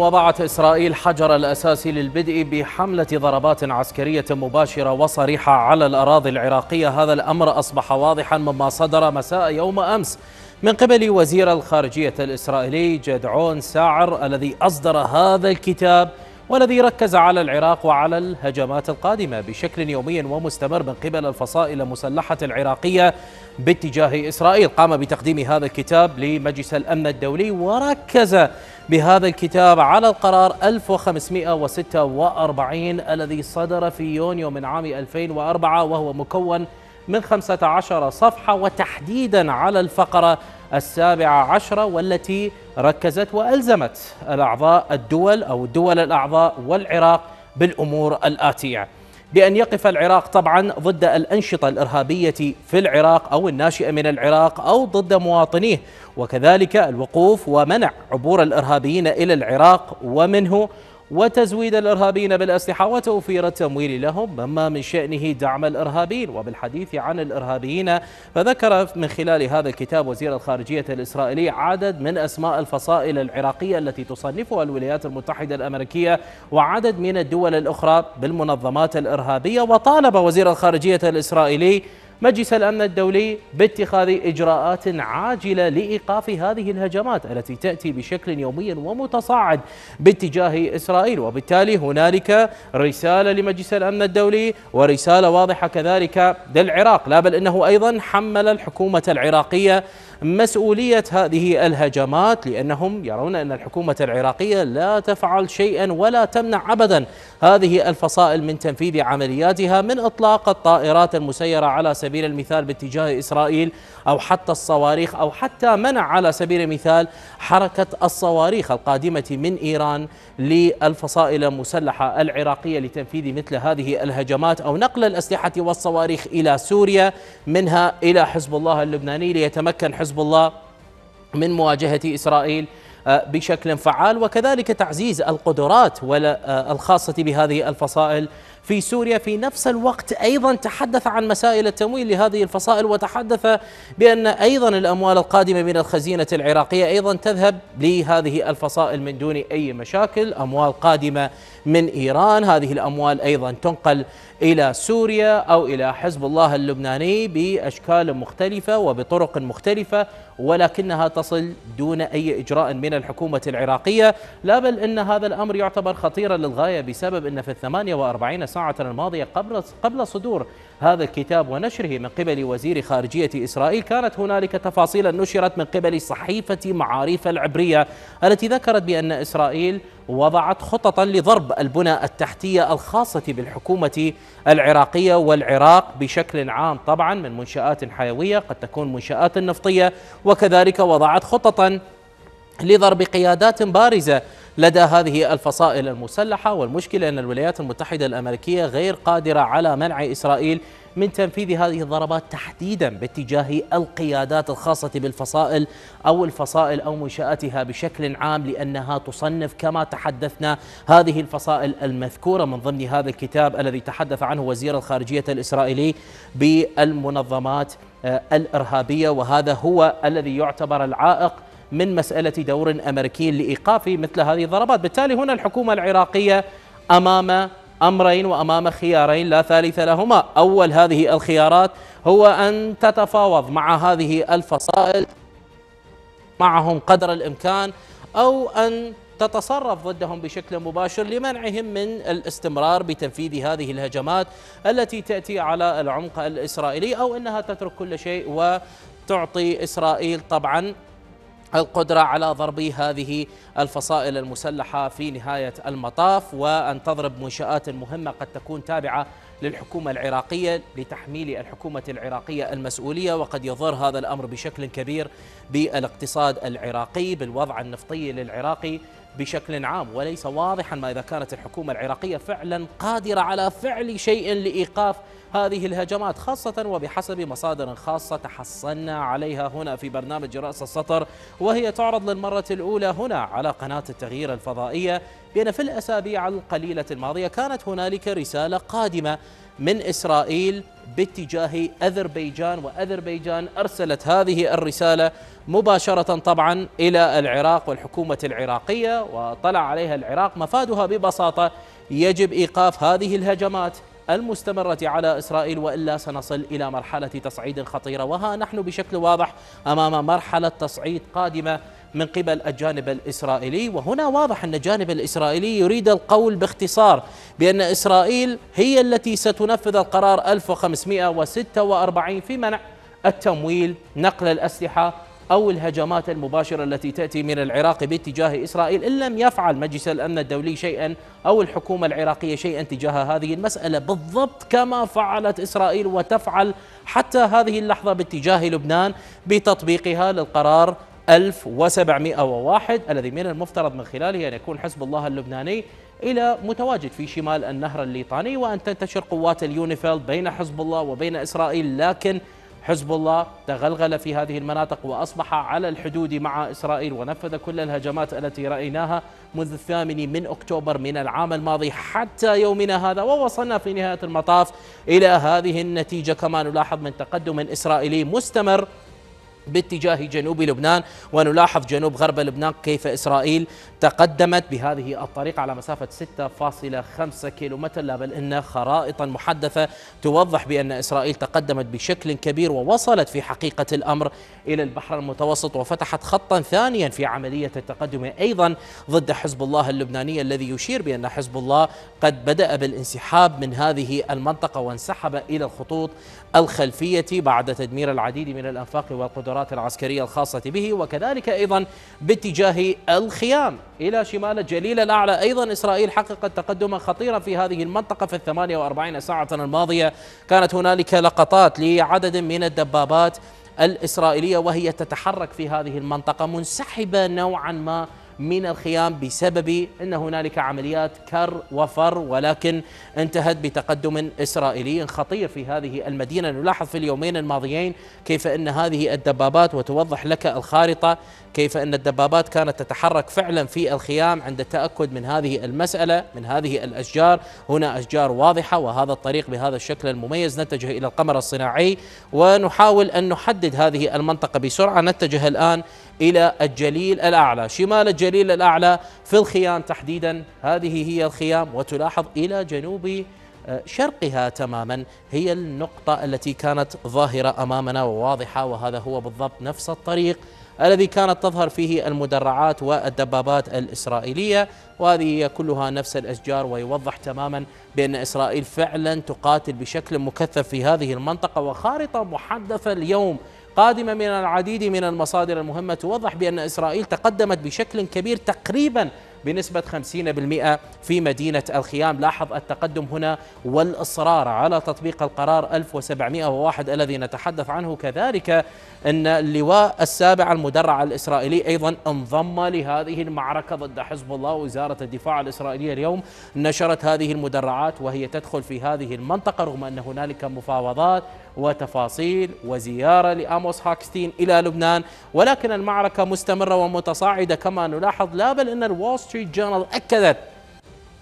وضعت إسرائيل حجر الأساس للبدء بحملة ضربات عسكرية مباشرة وصريحة على الأراضي العراقية هذا الأمر أصبح واضحا مما صدر مساء يوم أمس من قبل وزير الخارجية الإسرائيلي جدعون ساعر الذي أصدر هذا الكتاب والذي ركز على العراق وعلى الهجمات القادمة بشكل يومي ومستمر من قبل الفصائل المسلحة العراقية باتجاه إسرائيل قام بتقديم هذا الكتاب لمجلس الأمن الدولي وركز بهذا الكتاب على القرار 1546 الذي صدر في يونيو من عام 2004 وهو مكون من 15 صفحة وتحديدا على الفقرة السابعة عشرة والتي ركزت وألزمت الأعضاء الدول أو الدول الأعضاء والعراق بالأمور الآتية بأن يقف العراق طبعا ضد الأنشطة الإرهابية في العراق أو الناشئة من العراق أو ضد مواطنيه وكذلك الوقوف ومنع عبور الإرهابيين إلى العراق ومنه وتزويد الإرهابيين بالأسلحة وتوفير التمويل لهم مما من شأنه دعم الإرهابيين وبالحديث عن الإرهابيين فذكر من خلال هذا الكتاب وزير الخارجية الإسرائيلي عدد من أسماء الفصائل العراقية التي تصنفها الولايات المتحدة الأمريكية وعدد من الدول الأخرى بالمنظمات الإرهابية وطالب وزير الخارجية الإسرائيلي مجلس الأمن الدولي باتخاذ إجراءات عاجلة لإيقاف هذه الهجمات التي تأتي بشكل يومي ومتصاعد باتجاه إسرائيل وبالتالي هنالك رسالة لمجلس الأمن الدولي ورسالة واضحة كذلك للعراق لا بل إنه أيضا حمل الحكومة العراقية مسؤولية هذه الهجمات لأنهم يرون أن الحكومة العراقية لا تفعل شيئا ولا تمنع أبدا هذه الفصائل من تنفيذ عملياتها من إطلاق الطائرات المسيرة على سبيل المثال باتجاه إسرائيل أو حتى الصواريخ أو حتى منع على سبيل المثال حركة الصواريخ القادمة من إيران للفصائل المسلحة العراقية لتنفيذ مثل هذه الهجمات أو نقل الأسلحة والصواريخ إلى سوريا منها إلى حزب الله اللبناني ليتمكن حزب حزب الله من مواجهة إسرائيل آه، بشكل فعال وكذلك تعزيز القدرات آه، الخاصة بهذه الفصائل في سوريا في نفس الوقت أيضا تحدث عن مسائل التمويل لهذه الفصائل وتحدث بأن أيضا الأموال القادمة من الخزينة العراقية أيضا تذهب لهذه الفصائل من دون أي مشاكل أموال قادمة من إيران هذه الأموال أيضا تنقل إلى سوريا أو إلى حزب الله اللبناني بأشكال مختلفة وبطرق مختلفة ولكنها تصل دون أي إجراء من الحكومة العراقية لا بل أن هذا الأمر يعتبر خطيرا للغاية بسبب أن في الثمانية وأربعين ساعة الماضية قبل, قبل صدور هذا الكتاب ونشره من قبل وزير خارجية إسرائيل كانت هنالك تفاصيل نشرت من قبل صحيفة معاريف العبرية التي ذكرت بأن إسرائيل وضعت خططا لضرب البنى التحتية الخاصة بالحكومة العراقية والعراق بشكل عام طبعا من منشآت حيوية قد تكون منشآت نفطية وكذلك وضعت خططا لضرب قيادات بارزة لدى هذه الفصائل المسلحة والمشكلة أن الولايات المتحدة الأمريكية غير قادرة على منع إسرائيل من تنفيذ هذه الضربات تحديدا باتجاه القيادات الخاصة بالفصائل أو الفصائل أو منشآتها بشكل عام لأنها تصنف كما تحدثنا هذه الفصائل المذكورة من ضمن هذا الكتاب الذي تحدث عنه وزير الخارجية الإسرائيلي بالمنظمات آه، الإرهابية وهذا هو الذي يعتبر العائق من مسألة دور أمريكي لإيقاف مثل هذه الضربات بالتالي هنا الحكومة العراقية أمام امرين وامام خيارين لا ثالث لهما، اول هذه الخيارات هو ان تتفاوض مع هذه الفصائل معهم قدر الامكان او ان تتصرف ضدهم بشكل مباشر لمنعهم من الاستمرار بتنفيذ هذه الهجمات التي تاتي على العمق الاسرائيلي او انها تترك كل شيء وتعطي اسرائيل طبعا القدرة على ضرب هذه الفصائل المسلحة في نهاية المطاف وأن تضرب منشآت مهمة قد تكون تابعة للحكومة العراقية لتحميل الحكومة العراقية المسؤولية وقد يضر هذا الأمر بشكل كبير بالاقتصاد العراقي بالوضع النفطي للعراقي بشكل عام وليس واضحا ما إذا كانت الحكومة العراقية فعلا قادرة على فعل شيء لإيقاف هذه الهجمات خاصة وبحسب مصادر خاصة تحصلنا عليها هنا في برنامج رأس السطر وهي تعرض للمرة الأولى هنا على قناة التغيير الفضائية بأن في الأسابيع القليلة الماضية كانت هنالك رسالة قادمة من إسرائيل باتجاه أذربيجان وأذربيجان أرسلت هذه الرسالة مباشرة طبعا إلى العراق والحكومة العراقية وطلع عليها العراق مفادها ببساطة يجب إيقاف هذه الهجمات المستمرة على إسرائيل وإلا سنصل إلى مرحلة تصعيد خطيرة وها نحن بشكل واضح أمام مرحلة تصعيد قادمة من قبل الجانب الإسرائيلي وهنا واضح أن الجانب الإسرائيلي يريد القول باختصار بأن إسرائيل هي التي ستنفذ القرار 1546 في منع التمويل نقل الأسلحة أو الهجمات المباشرة التي تأتي من العراق باتجاه إسرائيل إن لم يفعل مجلس الأمن الدولي شيئا أو الحكومة العراقية شيئا تجاه هذه المسألة بالضبط كما فعلت إسرائيل وتفعل حتى هذه اللحظة باتجاه لبنان بتطبيقها للقرار 1701 الذي من المفترض من خلاله أن يكون حزب الله اللبناني إلى متواجد في شمال النهر الليطاني وأن تنتشر قوات اليونيفيل بين حزب الله وبين إسرائيل لكن حزب الله تغلغل في هذه المناطق وأصبح على الحدود مع إسرائيل ونفذ كل الهجمات التي رأيناها منذ الثامن من أكتوبر من العام الماضي حتى يومنا هذا ووصلنا في نهاية المطاف إلى هذه النتيجة كما نلاحظ من تقدم إسرائيلي مستمر باتجاه جنوب لبنان ونلاحظ جنوب غرب لبنان كيف إسرائيل تقدمت بهذه الطريقة على مسافة 6.5 كيلومتر لا بل إن خرائطا محدثة توضح بأن إسرائيل تقدمت بشكل كبير ووصلت في حقيقة الأمر إلى البحر المتوسط وفتحت خطا ثانيا في عملية التقدم أيضا ضد حزب الله اللبناني الذي يشير بأن حزب الله قد بدأ بالانسحاب من هذه المنطقة وانسحب إلى الخطوط الخلفية بعد تدمير العديد من الأنفاق والقدرات القدرات العسكرية الخاصة به وكذلك أيضا باتجاه الخيام إلى شمال الجليل الأعلى أيضا إسرائيل حققت تقدما خطيرا في هذه المنطقة في الثمانية وأربعين ساعة الماضية كانت هنالك لقطات لعدد من الدبابات الإسرائيلية وهي تتحرك في هذه المنطقة منسحبة نوعا ما من الخيام بسبب أن هنالك عمليات كر وفر ولكن انتهت بتقدم إسرائيلي خطير في هذه المدينة نلاحظ في اليومين الماضيين كيف أن هذه الدبابات وتوضح لك الخارطة كيف أن الدبابات كانت تتحرك فعلا في الخيام عند التأكد من هذه المسألة من هذه الأشجار هنا أشجار واضحة وهذا الطريق بهذا الشكل المميز نتجه إلى القمر الصناعي ونحاول أن نحدد هذه المنطقة بسرعة نتجه الآن إلى الجليل الأعلى شمال الجليل الجليل الأعلى في الخيام تحديدا هذه هي الخيام وتلاحظ إلى جنوب آه، شرقها تماما هي النقطة التي كانت ظاهرة أمامنا وواضحة وهذا هو بالضبط نفس الطريق الذي كانت تظهر فيه المدرعات والدبابات الإسرائيلية وهذه هي كلها نفس الأشجار ويوضح تماما بأن إسرائيل فعلا تقاتل بشكل مكثف في هذه المنطقة وخارطة محدثة اليوم قادمة من العديد من المصادر المهمة توضح بأن إسرائيل تقدمت بشكل كبير تقريبا بنسبة 50% في مدينة الخيام لاحظ التقدم هنا والإصرار على تطبيق القرار 1701 الذي نتحدث عنه كذلك أن اللواء السابع المدرع الإسرائيلي أيضا انضم لهذه المعركة ضد حزب الله وزارة الدفاع الإسرائيلية اليوم نشرت هذه المدرعات وهي تدخل في هذه المنطقة رغم أن هنالك مفاوضات وتفاصيل وزيارة لآموس هاكستين إلى لبنان ولكن المعركة مستمرة ومتصاعدة كما نلاحظ لا بل أن الوول ستريت جورنال أكدت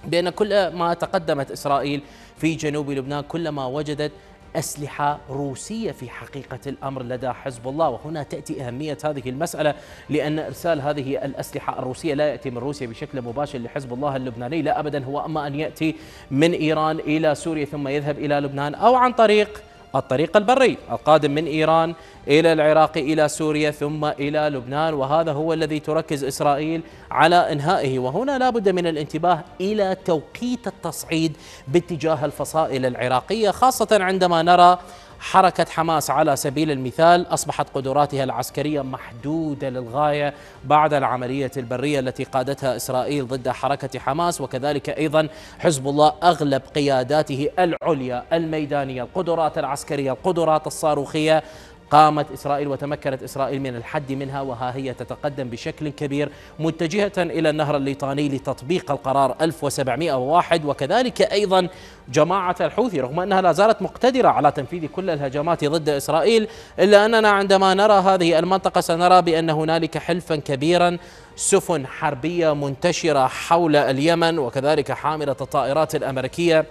بأن كل ما تقدمت إسرائيل في جنوب لبنان كلما وجدت أسلحة روسية في حقيقة الأمر لدى حزب الله وهنا تأتي أهمية هذه المسألة لأن إرسال هذه الأسلحة الروسية لا يأتي من روسيا بشكل مباشر لحزب الله اللبناني لا أبدا هو أما أن يأتي من إيران إلى سوريا ثم يذهب إلى لبنان أو عن طريق الطريق البري القادم من إيران إلى العراق إلى سوريا ثم إلى لبنان وهذا هو الذي تركز إسرائيل على إنهائه وهنا لا بد من الانتباه إلى توقيت التصعيد باتجاه الفصائل العراقية خاصة عندما نرى حركة حماس على سبيل المثال أصبحت قدراتها العسكرية محدودة للغاية بعد العملية البرية التي قادتها إسرائيل ضد حركة حماس وكذلك أيضا حزب الله أغلب قياداته العليا الميدانية القدرات العسكرية القدرات الصاروخية قامت إسرائيل وتمكنت إسرائيل من الحد منها وها هي تتقدم بشكل كبير متجهة إلى النهر الليطاني لتطبيق القرار 1701 وكذلك أيضا جماعة الحوثي رغم أنها لا زالت مقتدرة على تنفيذ كل الهجمات ضد إسرائيل إلا أننا عندما نرى هذه المنطقة سنرى بأن هنالك حلفا كبيرا سفن حربية منتشرة حول اليمن وكذلك حاملة الطائرات الأمريكية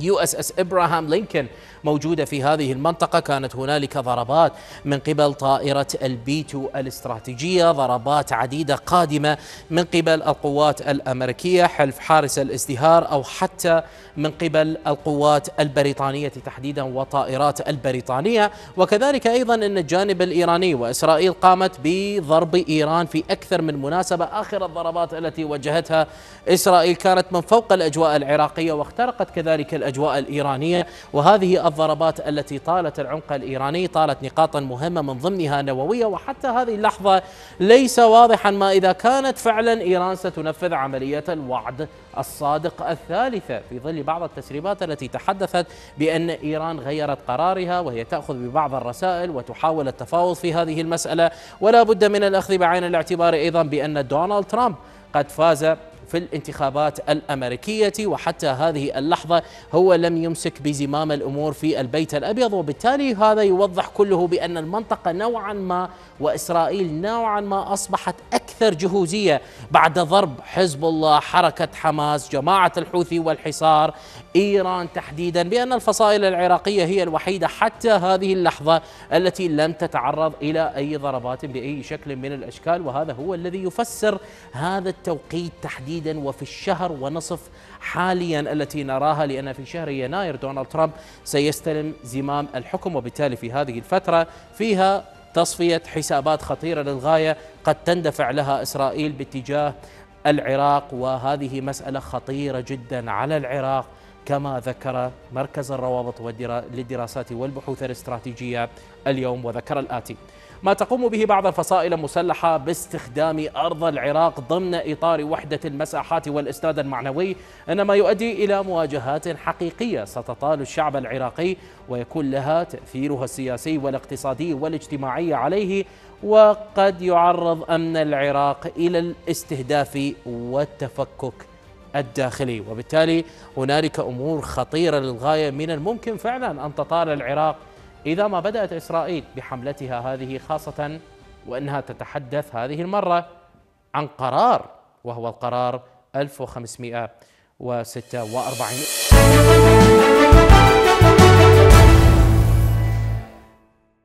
يو اس اس ابراهام لينكولن موجوده في هذه المنطقه كانت هنالك ضربات من قبل طائره البي 2 الاستراتيجيه ضربات عديده قادمه من قبل القوات الامريكيه حلف حارس الازدهار او حتى من قبل القوات البريطانيه تحديدا وطائرات البريطانيه وكذلك ايضا ان الجانب الايراني واسرائيل قامت بضرب ايران في اكثر من مناسبه اخر الضربات التي وجهتها اسرائيل كانت من فوق الاجواء العراقيه واخترقت كذلك الأجواء الإيرانية وهذه الضربات التي طالت العمق الإيراني طالت نقاطا مهمة من ضمنها نووية وحتى هذه اللحظة ليس واضحا ما إذا كانت فعلا إيران ستنفذ عملية الوعد الصادق الثالثة في ظل بعض التسريبات التي تحدثت بأن إيران غيرت قرارها وهي تأخذ ببعض الرسائل وتحاول التفاوض في هذه المسألة ولا بد من الأخذ بعين الاعتبار أيضا بأن دونالد ترامب قد فاز في الانتخابات الأمريكية وحتى هذه اللحظة هو لم يمسك بزمام الأمور في البيت الأبيض وبالتالي هذا يوضح كله بأن المنطقة نوعا ما وإسرائيل نوعا ما أصبحت أكثر جهوزية بعد ضرب حزب الله حركة حماس جماعة الحوثي والحصار إيران تحديدا بأن الفصائل العراقية هي الوحيدة حتى هذه اللحظة التي لم تتعرض إلى أي ضربات بأي شكل من الأشكال وهذا هو الذي يفسر هذا التوقيت تحديدا وفي الشهر ونصف حاليا التي نراها لأن في شهر يناير دونالد ترامب سيستلم زمام الحكم وبالتالي في هذه الفترة فيها تصفية حسابات خطيرة للغاية قد تندفع لها إسرائيل باتجاه العراق وهذه مسألة خطيرة جدا على العراق كما ذكر مركز الروابط للدراسات والبحوث الاستراتيجية اليوم وذكر الآتي ما تقوم به بعض الفصائل المسلحة باستخدام أرض العراق ضمن إطار وحدة المساحات والإسناد المعنوي إنما يؤدي إلى مواجهات حقيقية ستطال الشعب العراقي ويكون لها تأثيرها السياسي والاقتصادي والاجتماعي عليه وقد يعرض أمن العراق إلى الاستهداف والتفكك الداخلي وبالتالي هنالك أمور خطيرة للغاية من الممكن فعلا أن تطال العراق إذا ما بدأت إسرائيل بحملتها هذه خاصة وأنها تتحدث هذه المرة عن قرار وهو القرار 1546